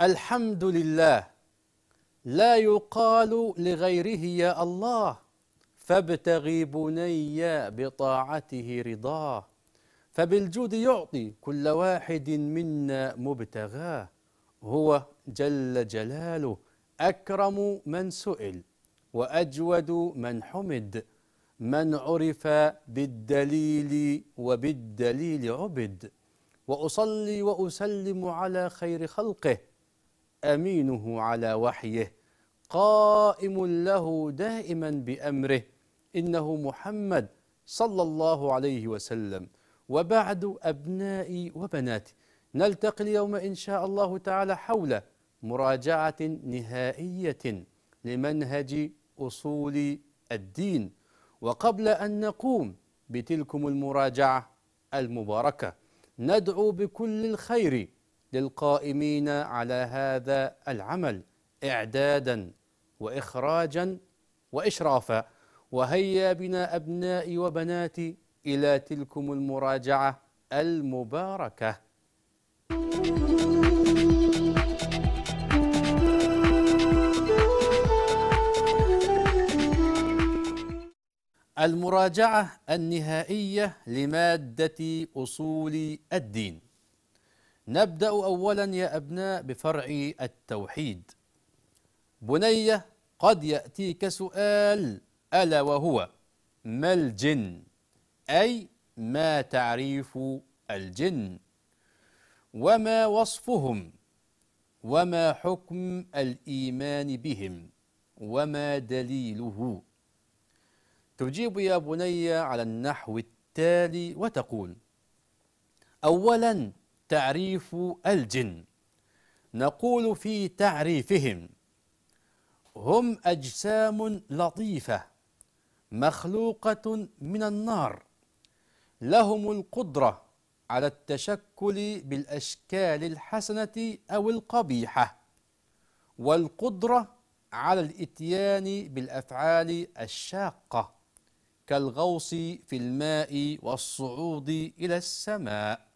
الحمد لله لا يقال لغيره يا الله فابتغي بني بطاعته رضاه فبالجود يعطي كل واحد منا مبتغاه هو جل جلاله اكرم من سئل واجود من حمد من عرف بالدليل وبالدليل عبد واصلي واسلم على خير خلقه امينه على وحيه قائم له دائما بامره انه محمد صلى الله عليه وسلم وبعد ابنائي وبناتي نلتقي اليوم ان شاء الله تعالى حول مراجعه نهائيه لمنهج اصول الدين وقبل ان نقوم بتلكم المراجعه المباركه ندعو بكل الخير للقائمين على هذا العمل إعدادا وإخراجا وإشرافا وهيا بنا أبنائي وبناتي إلى تلكم المراجعة المباركة المراجعة النهائية لمادة أصول الدين نبدأ أولا يا أبناء بفرع التوحيد بنية قد يأتيك سؤال ألا وهو ما الجن أي ما تعريف الجن وما وصفهم وما حكم الإيمان بهم وما دليله تجيب يا بني على النحو التالي وتقول أولا تعريف الجن نقول في تعريفهم هم أجسام لطيفة مخلوقة من النار لهم القدرة على التشكل بالأشكال الحسنة أو القبيحة والقدرة على الإتيان بالأفعال الشاقة كالغوص في الماء والصعود إلى السماء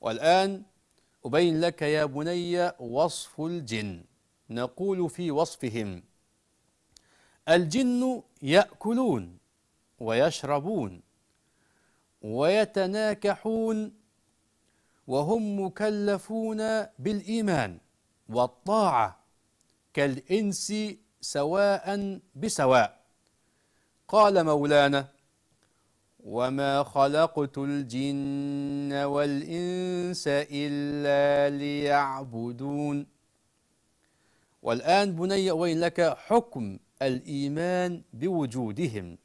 والآن أبين لك يا بني وصف الجن نقول في وصفهم الجن يأكلون ويشربون ويتناكحون وهم مكلفون بالإيمان والطاعة كالإنس سواء بسواء قال مولانا وما خلقت الجن والإنس إلا ليعبدون والآن بني لك حكم الإيمان بوجودهم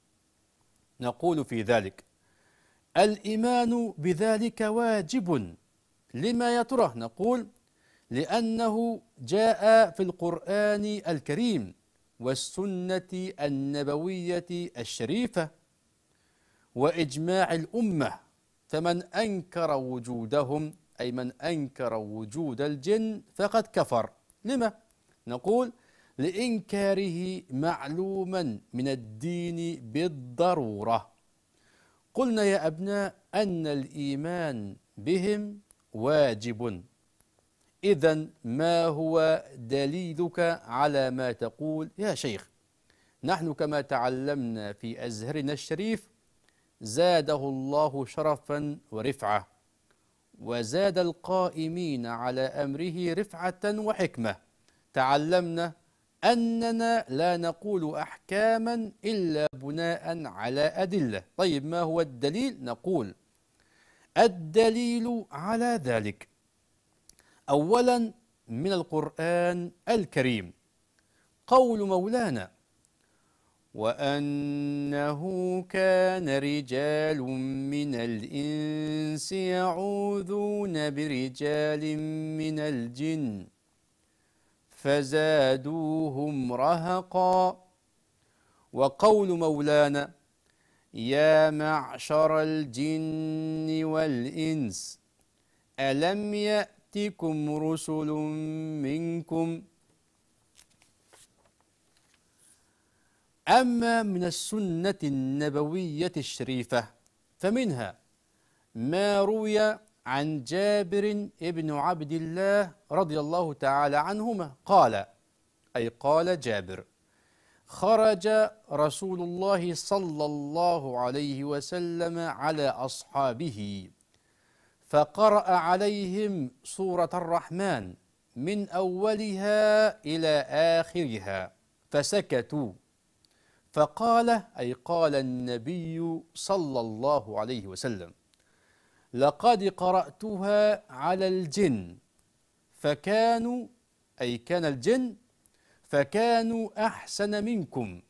نقول في ذلك الإيمان بذلك واجب لما يا ترى نقول لأنه جاء في القرآن الكريم والسنة النبوية الشريفة وإجماع الأمة فمن أنكر وجودهم أي من أنكر وجود الجن فقد كفر لما؟ نقول لإنكاره معلوما من الدين بالضرورة قلنا يا أبناء أن الإيمان بهم واجب إذا ما هو دليلك على ما تقول يا شيخ نحن كما تعلمنا في أزهرنا الشريف زاده الله شرفا ورفعة وزاد القائمين على أمره رفعة وحكمة تعلمنا أننا لا نقول أحكاما إلا بناء على أدلة طيب ما هو الدليل؟ نقول الدليل على ذلك أولا من القرآن الكريم قول مولانا وأنه كان رجال من الإنس يعوذون برجال من الجن فزادوهم رهقا وقول مولانا يا معشر الجن والإنس ألم يأتكم رسل منكم ؟ أما من السنة النبوية الشريفة فمنها ما روي عن جابر بن عبد الله رضي الله تعالى عنهما قال أي قال جابر خرج رسول الله صلى الله عليه وسلم على أصحابه فقرأ عليهم سورة الرحمن من أولها إلى آخرها فسكتوا فقال أي قال النبي صلى الله عليه وسلم لقد قرأتها على الجن فكانوا أي كان الجن فكانوا أحسن منكم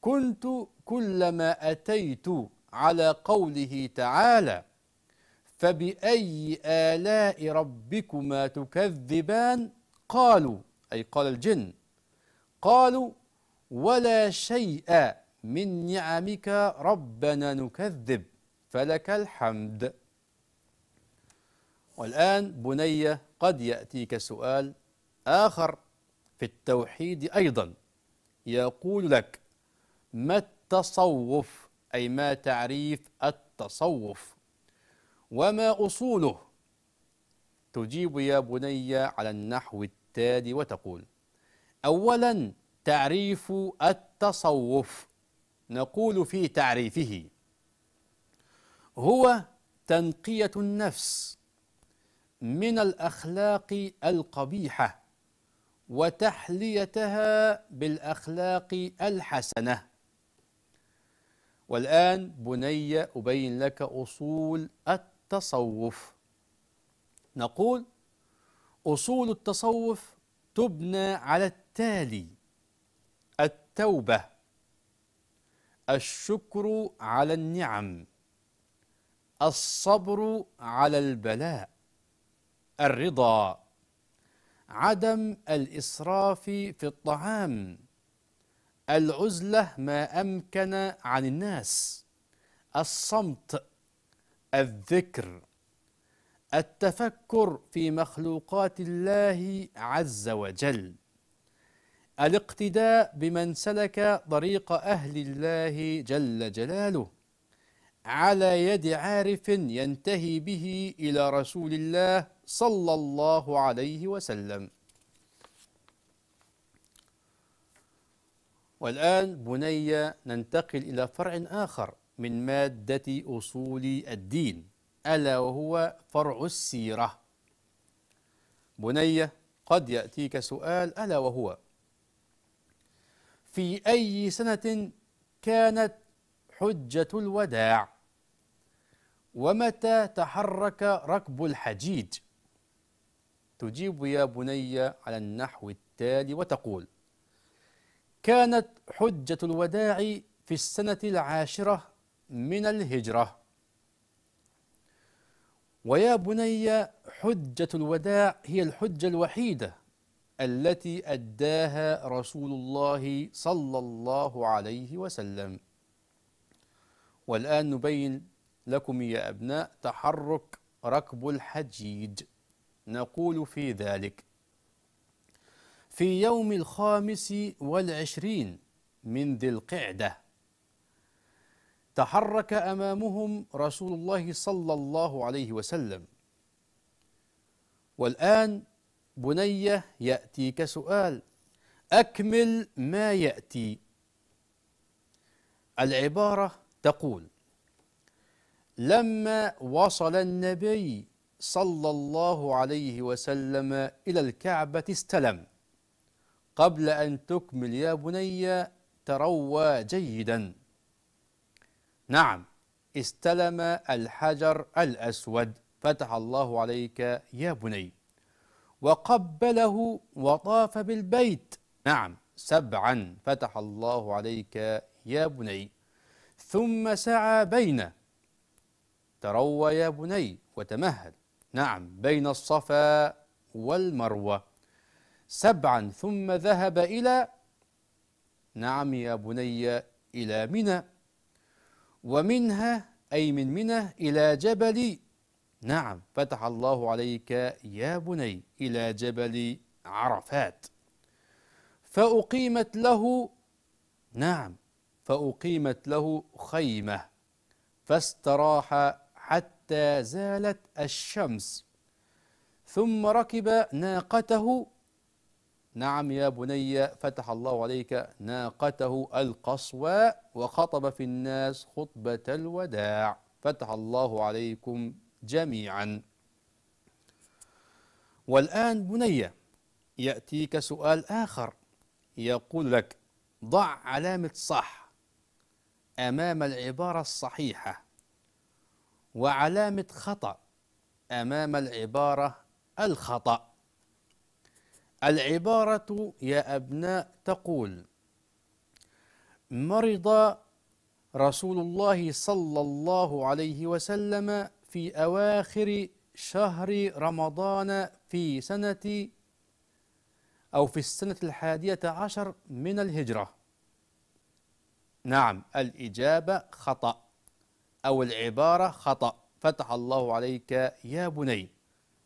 كنت كلما أتيت على قوله تعالى فبأي آلاء ربكما تكذبان قالوا أي قال الجن قالوا ولا شيء من نعمك ربنا نكذب فلك الحمد والآن بني قد يأتيك سؤال آخر في التوحيد أيضا يقول لك ما التصوف أي ما تعريف التصوف وما أصوله تجيب يا بني على النحو التالي وتقول أولا تعريف التصوف نقول في تعريفه هو تنقية النفس من الأخلاق القبيحة وتحليتها بالأخلاق الحسنة والآن بني أبين لك أصول التصوف نقول أصول التصوف تبنى على التالي التوبة الشكر على النعم الصبر على البلاء الرضا عدم الإسراف في الطعام العزلة ما أمكن عن الناس الصمت الذكر التفكر في مخلوقات الله عز وجل الاقتداء بمن سلك طريق أهل الله جل جلاله على يد عارف ينتهي به إلى رسول الله صلى الله عليه وسلم والآن بني ننتقل إلى فرع آخر من مادة أصول الدين ألا وهو فرع السيرة بني قد يأتيك سؤال ألا وهو في أي سنة كانت حجة الوداع ومتى تحرك ركب الحجيج تجيب يا بني على النحو التالي وتقول كانت حجة الوداع في السنة العاشرة من الهجرة ويا بني حجة الوداع هي الحجة الوحيدة التي أداها رسول الله صلى الله عليه وسلم والآن نبين لكم يا أبناء تحرك ركب الحجيج نقول في ذلك في يوم الخامس والعشرين من ذي القعدة تحرك أمامهم رسول الله صلى الله عليه وسلم والآن بنية يأتيك سؤال أكمل ما يأتي العبارة تقول لما وصل النبي صلى الله عليه وسلم إلى الكعبة استلم قبل أن تكمل يا بني تروى جيدا نعم استلم الحجر الأسود فتح الله عليك يا بني وقبله وطاف بالبيت نعم سبعا فتح الله عليك يا بني ثم سعى بين تروى يا بني وتمهل نعم بين الصفا والمروة سبعا ثم ذهب إلى نعم يا بني إلى منى ومنها أي من منى إلى جبل نعم فتح الله عليك يا بني إلى جبل عرفات فأقيمت له نعم فأقيمت له خيمة فاستراح حتى زالت الشمس ثم ركب ناقته نعم يا بني فتح الله عليك ناقته القصوى وخطب في الناس خطبة الوداع فتح الله عليكم جميعا والآن بني يأتيك سؤال آخر يقول لك ضع علامة صح أمام العبارة الصحيحة وعلامة خطأ أمام العبارة الخطأ العبارة يا أبناء تقول مرض رسول الله صلى الله عليه وسلم في أواخر شهر رمضان في سنة أو في السنة الحادية عشر من الهجرة نعم الإجابة خطأ أو العبارة خطأ فتح الله عليك يا بني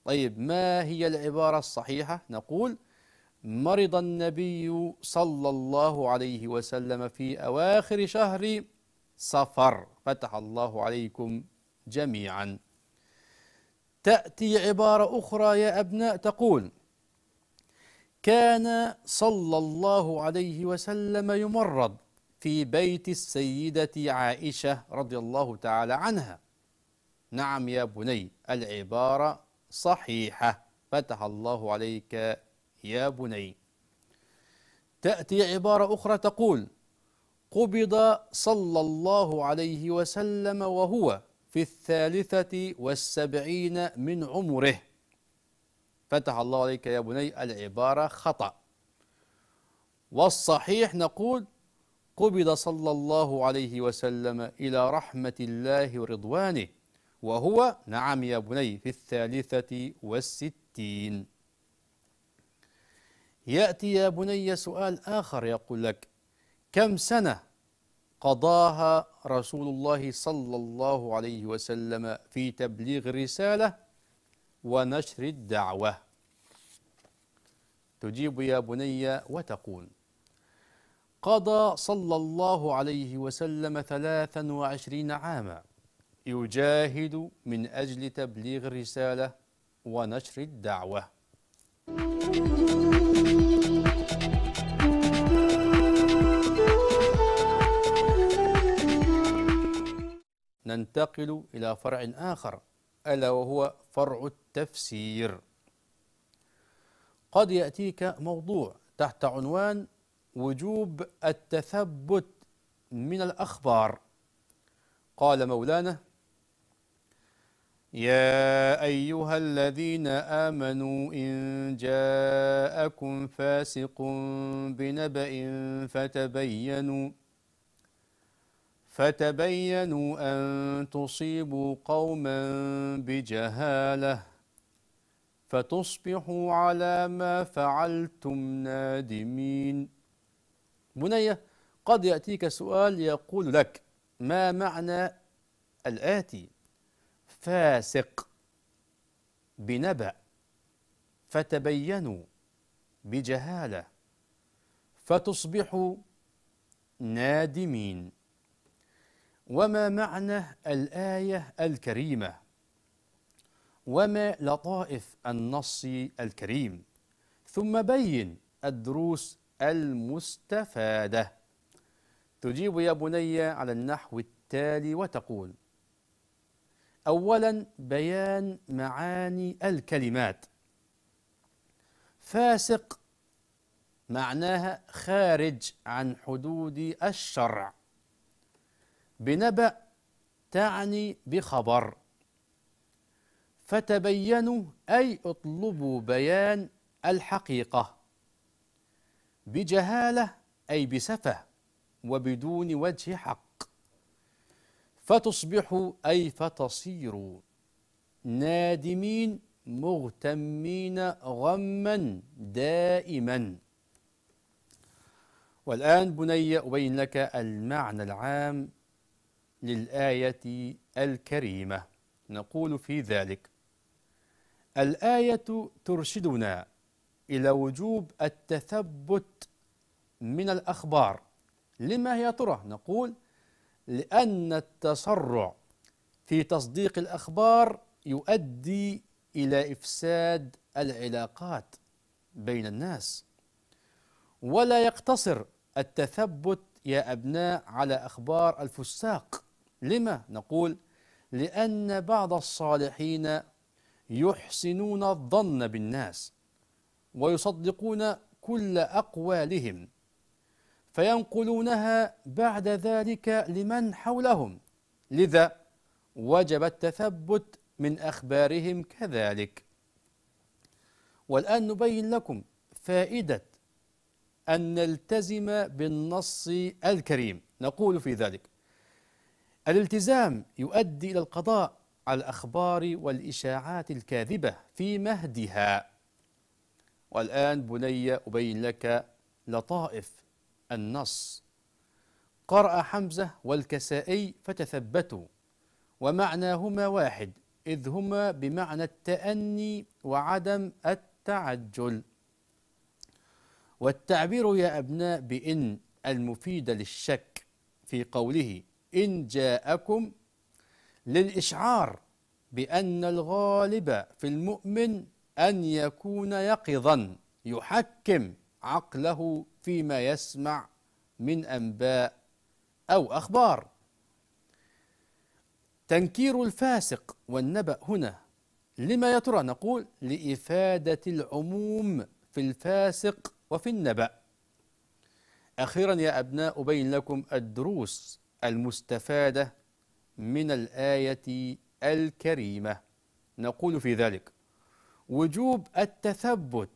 طيب ما هي العبارة الصحيحة نقول مرض النبي صلى الله عليه وسلم في أواخر شهر صفر فتح الله عليكم جميعا تأتي عبارة أخرى يا أبناء تقول كان صلى الله عليه وسلم يمرض في بيت السيدة عائشة رضي الله تعالى عنها نعم يا بني العبارة صحيحة فتح الله عليك يا بني تأتي عبارة أخرى تقول قبض صلى الله عليه وسلم وهو في الثالثة والسبعين من عمره فتح الله عليك يا بني العبارة خطأ والصحيح نقول قبض صلى الله عليه وسلم إلى رحمة الله ورضوانه وهو نعم يا بني في الثالثة والستين يأتي يا بني سؤال آخر يقول لك كم سنة قضاها رسول الله صلى الله عليه وسلم في تبليغ الرسالة ونشر الدعوة تجيب يا بني وتقول قضى صلى الله عليه وسلم ثلاثا وعشرين عاما يجاهد من أجل تبليغ الرسالة ونشر الدعوة ننتقل إلى فرع آخر ألا وهو فرع التفسير قد يأتيك موضوع تحت عنوان وجوب التثبت من الأخبار قال مولانا يا أيها الذين آمنوا إن جاءكم فاسق بنبأ فتبينوا فتبينوا أن تصيبوا قوما بجهالة فتصبحوا على ما فعلتم نادمين بني قد يأتيك سؤال يقول لك ما معنى الآتي فاسق بنبأ فتبينوا بجهالة فتصبحوا نادمين وما معنى الآية الكريمة وما لطائف النص الكريم ثم بين الدروس المستفادة تجيب يا بني على النحو التالي وتقول أولا بيان معاني الكلمات فاسق معناها خارج عن حدود الشرع بنبأ تعني بخبر فتبينوا أي اطلبوا بيان الحقيقة بجهالة أي بسفة وبدون وجه حق فتصبحوا أي فتصيروا نادمين مغتمين غما دائما والآن بني أبين لك المعنى العام للآية الكريمة نقول في ذلك الآية ترشدنا إلى وجوب التثبت من الأخبار لما هي ترى نقول لأن التسرع في تصديق الأخبار يؤدي إلى إفساد العلاقات بين الناس ولا يقتصر التثبت يا أبناء على أخبار الفساق لما نقول لأن بعض الصالحين يحسنون الظن بالناس ويصدقون كل أقوالهم فينقلونها بعد ذلك لمن حولهم لذا وجب التثبت من أخبارهم كذلك والآن نبين لكم فائدة أن نلتزم بالنص الكريم نقول في ذلك الالتزام يؤدي إلى القضاء على الأخبار والإشاعات الكاذبة في مهدها والآن بني أبين لك لطائف النص قرأ حمزة والكسائي فتثبتوا ومعناهما واحد إذ هما بمعنى التأني وعدم التعجل والتعبير يا أبناء بإن المفيد للشك في قوله إن جاءكم للإشعار بأن الغالب في المؤمن أن يكون يقظا يحكم عقله فيما يسمع من أنباء أو أخبار تنكير الفاسق والنبأ هنا لما يا ترى نقول لإفادة العموم في الفاسق وفي النبأ أخيرا يا أبناء أبين لكم الدروس المستفادة من الآية الكريمة نقول في ذلك وجوب التثبت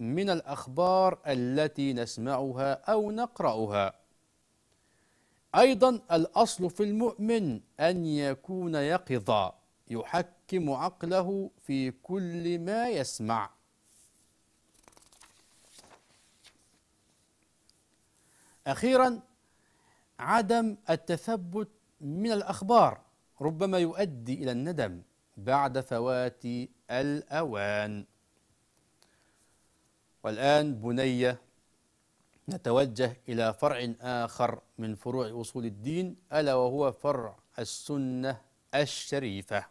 من الأخبار التي نسمعها أو نقرأها أيضا الأصل في المؤمن أن يكون يقظا يحكم عقله في كل ما يسمع أخيرا عدم التثبت من الأخبار ربما يؤدي إلى الندم بعد فوات الأوان والآن بنيه نتوجه إلى فرع آخر من فروع أصول الدين ألا وهو فرع السنة الشريفة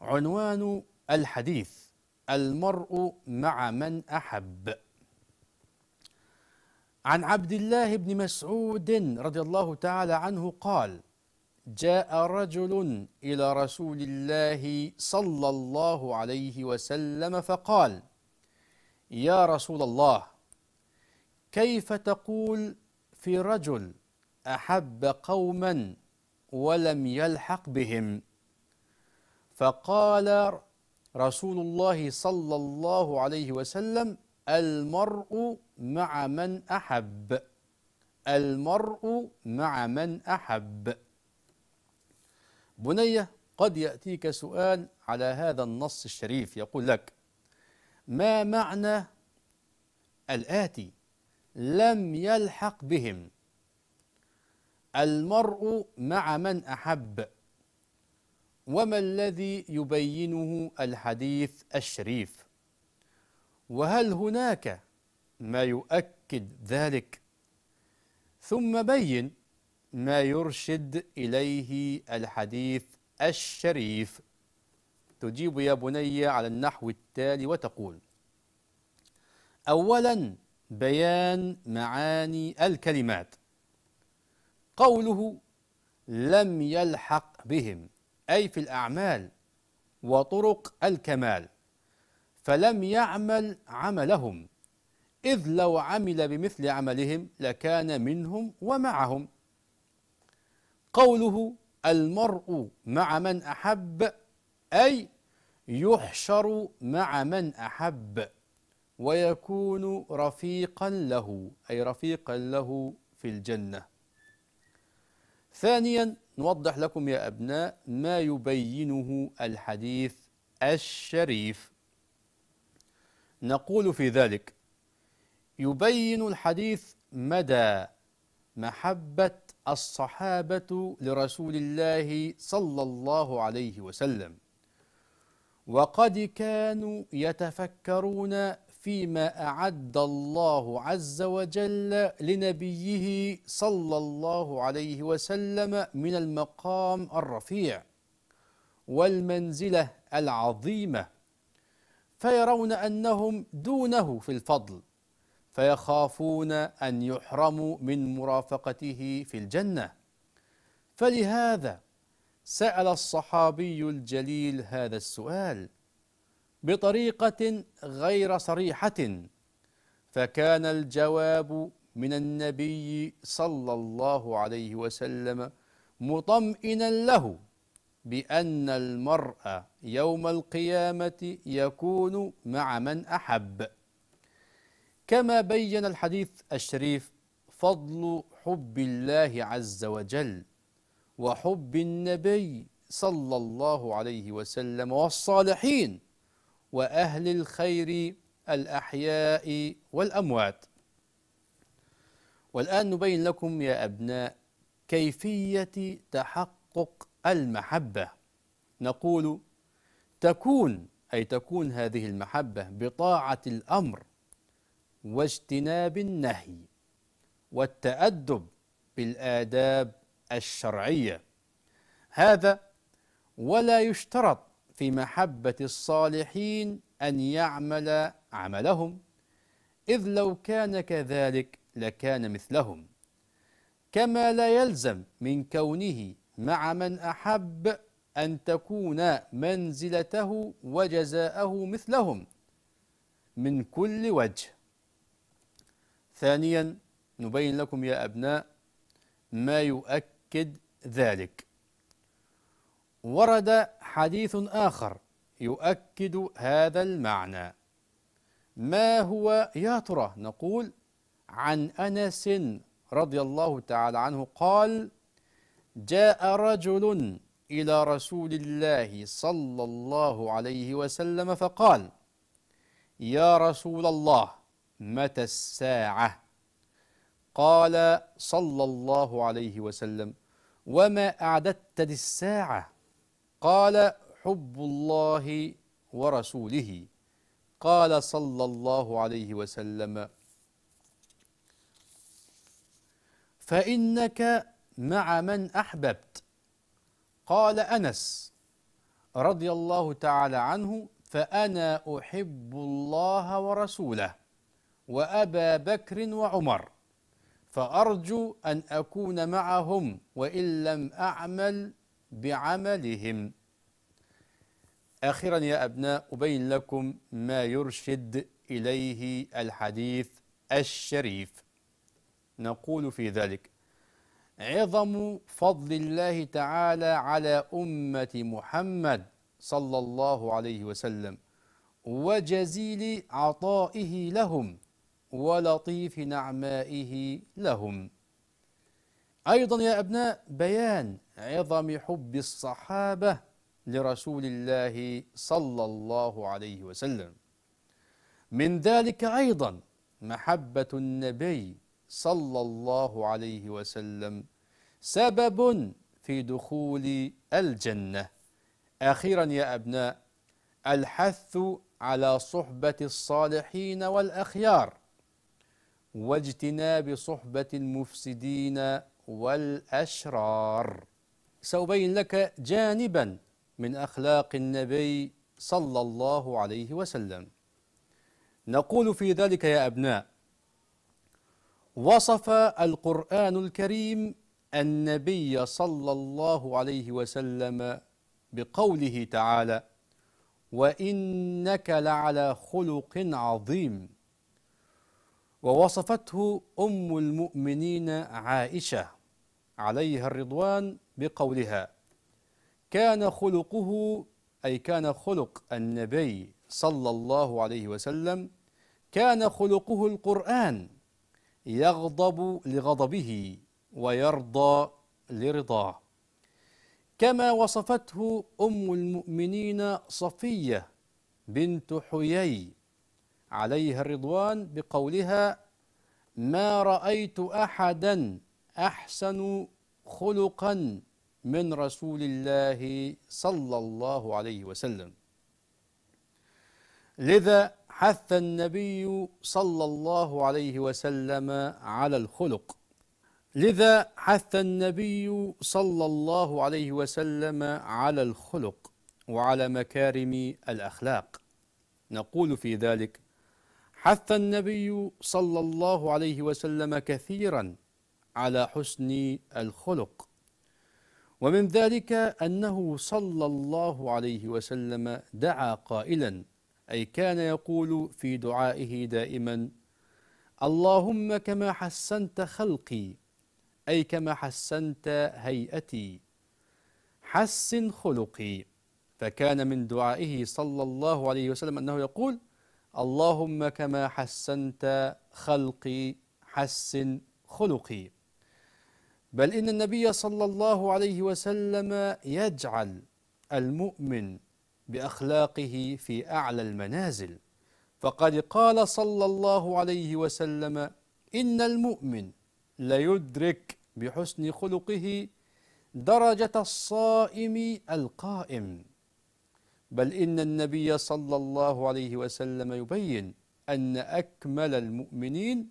عنوان الحديث المرء مع من أحب عن عبد الله بن مسعود رضي الله تعالى عنه قال جاء رجل إلى رسول الله صلى الله عليه وسلم فقال يا رسول الله كيف تقول في رجل أحب قوما ولم يلحق بهم فقال رسول الله صلى الله عليه وسلم المرء مع من أحب المرء مع من أحب بنية قد يأتيك سؤال على هذا النص الشريف يقول لك ما معنى الآتي لم يلحق بهم المرء مع من أحب وما الذي يبينه الحديث الشريف وهل هناك ما يؤكد ذلك ثم بين ما يرشد إليه الحديث الشريف تجيب يا بني على النحو التالي وتقول أولا بيان معاني الكلمات قوله لم يلحق بهم أي في الأعمال وطرق الكمال فلم يعمل عملهم إذ لو عمل بمثل عملهم لكان منهم ومعهم قوله المرء مع من أحب أي يحشر مع من أحب ويكون رفيقا له أي رفيقا له في الجنة ثانيا نوضح لكم يا أبناء ما يبينه الحديث الشريف نقول في ذلك يبين الحديث مدى محبة الصحابة لرسول الله صلى الله عليه وسلم وقد كانوا يتفكرون فيما أعد الله عز وجل لنبيه صلى الله عليه وسلم من المقام الرفيع والمنزلة العظيمة فيرون أنهم دونه في الفضل فيخافون أن يحرموا من مرافقته في الجنة فلهذا سأل الصحابي الجليل هذا السؤال بطريقة غير صريحة فكان الجواب من النبي صلى الله عليه وسلم مطمئنا له بأن المرء يوم القيامة يكون مع من أحب كما بين الحديث الشريف فضل حب الله عز وجل وحب النبي صلى الله عليه وسلم والصالحين وأهل الخير الأحياء والأموات والآن نبين لكم يا أبناء كيفية تحقق المحبة نقول تكون أي تكون هذه المحبة بطاعة الأمر واجتناب النهي والتأدب بالآداب الشرعية هذا ولا يشترط في محبة الصالحين أن يعمل عملهم إذ لو كان كذلك لكان مثلهم كما لا يلزم من كونه مع من أحب أن تكون منزلته وجزاءه مثلهم من كل وجه ثانيا نبين لكم يا أبناء ما يؤكد ذلك ورد حديث آخر يؤكد هذا المعنى ما هو يا ترى نقول عن أنس رضي الله تعالى عنه قال جاء رجل إلى رسول الله صلى الله عليه وسلم فقال يا رسول الله متى الساعة قال صلى الله عليه وسلم وما أعددت للساعة قال حب الله ورسوله قال صلى الله عليه وسلم فإنك مع من أحببت قال أنس رضي الله تعالى عنه فأنا أحب الله ورسوله وأبا بكر وعمر فأرجو أن أكون معهم وإن لم أعمل بعملهم آخرا يا أبناء أبين لكم ما يرشد إليه الحديث الشريف نقول في ذلك عظم فضل الله تعالى على أمة محمد صلى الله عليه وسلم وجزيل عطائه لهم ولطيف نعمائه لهم أيضا يا أبناء بيان عظم حب الصحابة لرسول الله صلى الله عليه وسلم من ذلك أيضا محبة النبي صلى الله عليه وسلم سبب في دخول الجنة أخيرا يا أبناء الحث على صحبة الصالحين والأخيار واجتناب صحبة المفسدين والأشرار سأبين لك جانبا من أخلاق النبي صلى الله عليه وسلم نقول في ذلك يا أبناء وصف القرآن الكريم النبي صلى الله عليه وسلم بقوله تعالى وإنك لعلى خلق عظيم ووصفته أم المؤمنين عائشة عليها الرضوان بقولها كان خلقه أي كان خلق النبي صلى الله عليه وسلم كان خلقه القرآن يغضب لغضبه ويرضى لرضاه كما وصفته أم المؤمنين صفية بنت حيي عليها الرضوان بقولها ما رأيت أحدا أحسن خلقا من رسول الله صلى الله عليه وسلم لذا حث النبي صلى الله عليه وسلم على الخلق لذا حث النبي صلى الله عليه وسلم على الخلق وعلى مكارم الأخلاق نقول في ذلك حث النبي صلى الله عليه وسلم كثيرا على حسن الخلق ومن ذلك أنه صلى الله عليه وسلم دعا قائلا أي كان يقول في دعائه دائما اللهم كما حسنت خلقي أي كما حسنت هيئتي حسن خلقي فكان من دعائه صلى الله عليه وسلم أنه يقول اللهم كما حسنت خلقي حسن خلقي بل إن النبي صلى الله عليه وسلم يجعل المؤمن بأخلاقه في أعلى المنازل فقد قال صلى الله عليه وسلم إن المؤمن ليدرك بحسن خلقه درجة الصائم القائم بل إن النبي صلى الله عليه وسلم يبين أن أكمل المؤمنين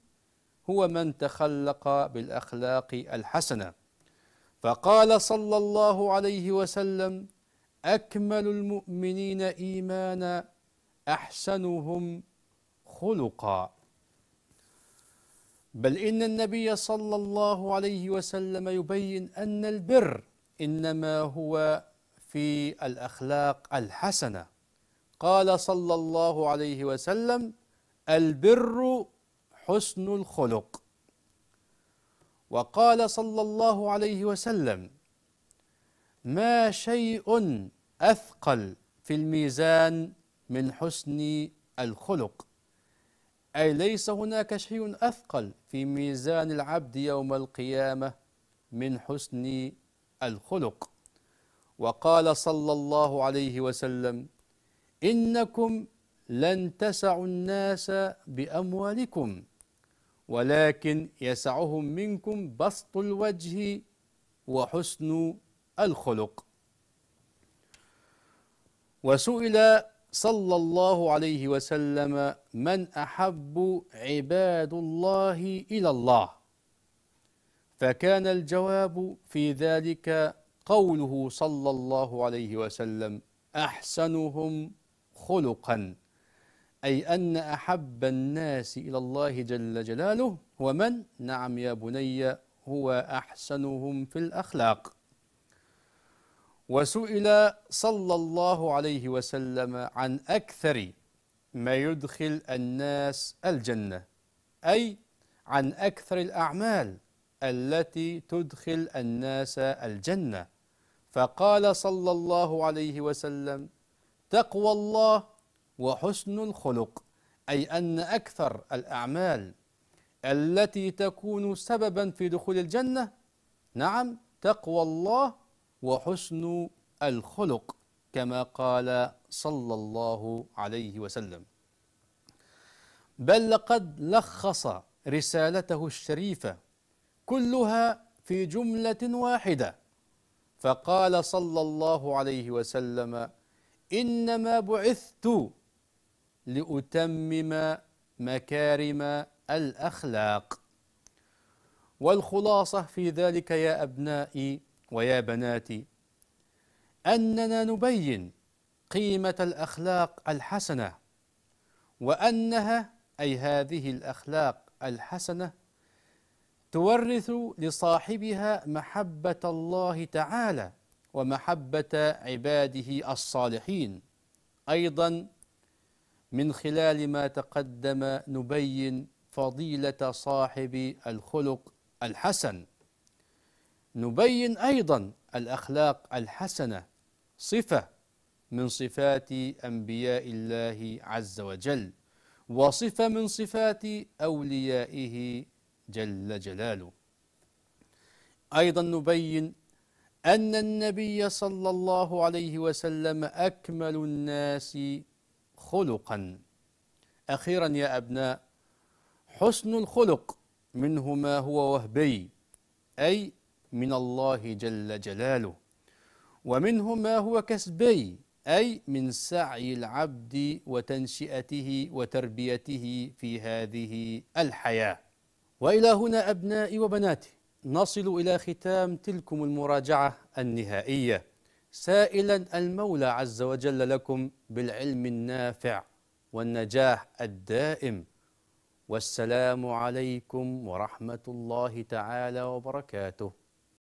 هو من تخلق بالأخلاق الحسنة فقال صلى الله عليه وسلم أكمل المؤمنين إيمانا أحسنهم خلقا بل إن النبي صلى الله عليه وسلم يبين أن البر إنما هو في الاخلاق الحسنه قال صلى الله عليه وسلم البر حسن الخلق وقال صلى الله عليه وسلم ما شيء اثقل في الميزان من حسن الخلق اي ليس هناك شيء اثقل في ميزان العبد يوم القيامه من حسن الخلق وقال صلى الله عليه وسلم إنكم لن تسعوا الناس بأموالكم ولكن يسعهم منكم بسط الوجه وحسن الخلق وسئل صلى الله عليه وسلم من أحب عباد الله إلى الله فكان الجواب في ذلك قوله صلى الله عليه وسلم احسنهم خلقا اي ان احب الناس الى الله جل جلاله هو من نعم يا بني هو احسنهم في الاخلاق وسئل صلى الله عليه وسلم عن اكثر ما يدخل الناس الجنه اي عن اكثر الاعمال التي تدخل الناس الجنه فقال صلى الله عليه وسلم تقوى الله وحسن الخلق أي أن أكثر الأعمال التي تكون سببا في دخول الجنة نعم تقوى الله وحسن الخلق كما قال صلى الله عليه وسلم بل لقد لخص رسالته الشريفة كلها في جملة واحدة فقال صلى الله عليه وسلم إنما بعثت لأتمم مكارم الأخلاق والخلاصة في ذلك يا أبنائي ويا بناتي أننا نبين قيمة الأخلاق الحسنة وأنها أي هذه الأخلاق الحسنة تورث لصاحبها محبة الله تعالى ومحبة عباده الصالحين أيضا من خلال ما تقدم نبين فضيلة صاحب الخلق الحسن نبين أيضا الأخلاق الحسنة صفة من صفات أنبياء الله عز وجل وصفة من صفات أوليائه جل جلاله أيضا نبين أن النبي صلى الله عليه وسلم أكمل الناس خلقا أخيرا يا أبناء حسن الخلق منه ما هو وهبي أي من الله جل جلاله ومنه ما هو كسبي أي من سعي العبد وتنشئته وتربيته في هذه الحياة والى هنا ابنائي وبناتي نصل الى ختام تلكم المراجعه النهائيه سائلا المولى عز وجل لكم بالعلم النافع والنجاح الدائم والسلام عليكم ورحمه الله تعالى وبركاته